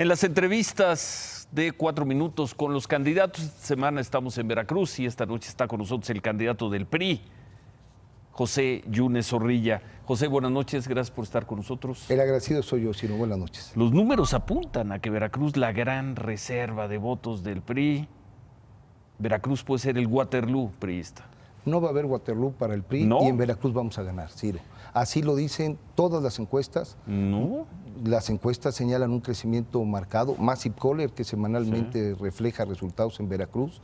En las entrevistas de cuatro minutos con los candidatos, esta semana estamos en Veracruz y esta noche está con nosotros el candidato del PRI, José Yunes Zorrilla. José, buenas noches, gracias por estar con nosotros. El agradecido soy yo, Ciro, buenas noches. Los números apuntan a que Veracruz, la gran reserva de votos del PRI, Veracruz puede ser el Waterloo priista. No va a haber Waterloo para el PRI y en Veracruz vamos a ganar, Ciro. Así lo dicen todas las encuestas. No las encuestas señalan un crecimiento marcado. Más Coller, que semanalmente refleja resultados en Veracruz,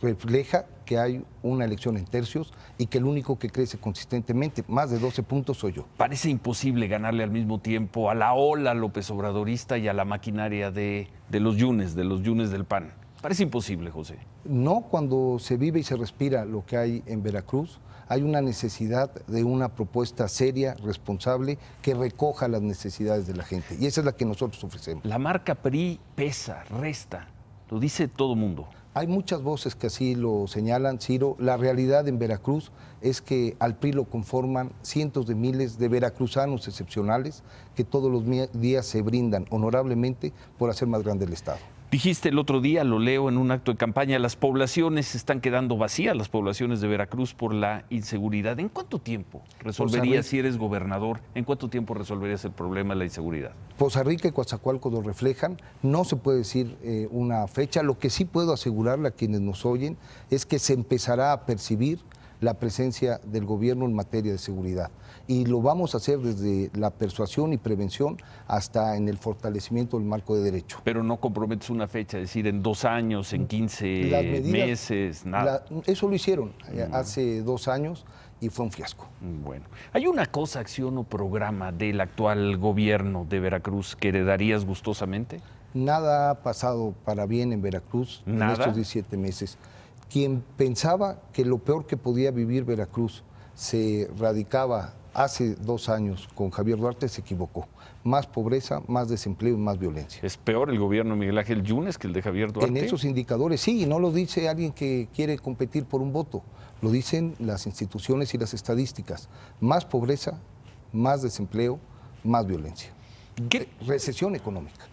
refleja que hay una elección en tercios y que el único que crece consistentemente, más de 12 puntos, soy yo. Parece imposible ganarle al mismo tiempo a la ola López Obradorista y a la maquinaria de, de los yunes, de los yunes del PAN. Parece imposible, José. No, cuando se vive y se respira lo que hay en Veracruz, hay una necesidad de una propuesta seria, responsable, que recoja las necesidades de la gente. Y esa es la que nosotros ofrecemos. La marca PRI pesa, resta, lo dice todo mundo. Hay muchas voces que así lo señalan, Ciro. La realidad en Veracruz es que al PRI lo conforman cientos de miles de veracruzanos excepcionales que todos los días se brindan honorablemente por hacer más grande el Estado. Dijiste el otro día, lo leo en un acto de campaña, las poblaciones están quedando vacías, las poblaciones de Veracruz por la inseguridad. ¿En cuánto tiempo resolverías, si eres gobernador, en cuánto tiempo resolverías el problema de la inseguridad? Poza Rica y Coatzacoalco lo reflejan. No se puede decir eh, una fecha. Lo que sí puedo asegurarle a quienes nos oyen es que se empezará a percibir la presencia del gobierno en materia de seguridad. Y lo vamos a hacer desde la persuasión y prevención hasta en el fortalecimiento del marco de derecho. Pero no comprometes una fecha, es decir, en dos años, en 15 meses, nada. eso lo hicieron eh, mm. hace dos años y fue un fiasco. Mm, bueno, hay una cosa, acción o programa del actual gobierno de Veracruz que heredarías gustosamente. Nada ha pasado para bien en Veracruz en estos 17 meses quien pensaba que lo peor que podía vivir Veracruz se radicaba hace dos años con Javier Duarte se equivocó. Más pobreza, más desempleo y más violencia. ¿Es peor el gobierno de Miguel Ángel Yunes que el de Javier Duarte? En esos indicadores sí, y no lo dice alguien que quiere competir por un voto, lo dicen las instituciones y las estadísticas. Más pobreza, más desempleo, más violencia. ¿Qué? Recesión económica.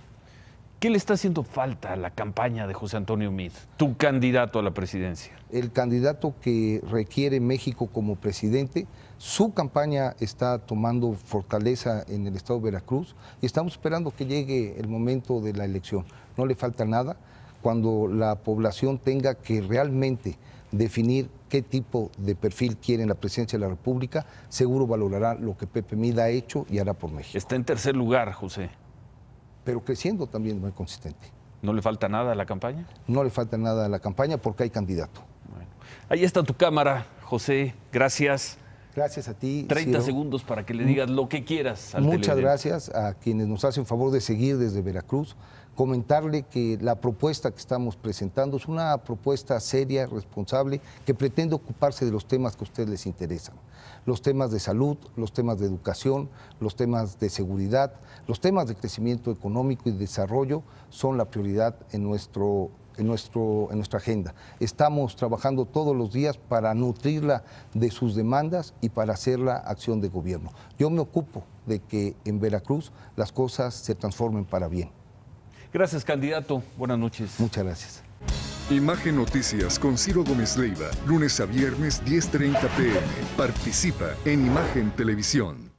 ¿Qué le está haciendo falta a la campaña de José Antonio Meade, tu candidato a la presidencia? El candidato que requiere México como presidente, su campaña está tomando fortaleza en el estado de Veracruz y estamos esperando que llegue el momento de la elección. No le falta nada cuando la población tenga que realmente definir qué tipo de perfil quiere en la presidencia de la República, seguro valorará lo que Pepe Mid ha hecho y hará por México. Está en tercer lugar, José pero creciendo también muy consistente. ¿No le falta nada a la campaña? No le falta nada a la campaña porque hay candidato. Bueno. Ahí está tu cámara, José. Gracias. Gracias a ti. 30 segundos para que le digas lo que quieras. Al Muchas gracias a quienes nos hacen favor de seguir desde Veracruz comentarle que la propuesta que estamos presentando es una propuesta seria, responsable, que pretende ocuparse de los temas que a ustedes les interesan. Los temas de salud, los temas de educación, los temas de seguridad, los temas de crecimiento económico y desarrollo son la prioridad en, nuestro, en, nuestro, en nuestra agenda. Estamos trabajando todos los días para nutrirla de sus demandas y para hacerla acción de gobierno. Yo me ocupo de que en Veracruz las cosas se transformen para bien. Gracias, candidato. Buenas noches. Muchas gracias. Imagen Noticias con Ciro Gómez Leiva, lunes a viernes 10.30 pm. Participa en Imagen Televisión.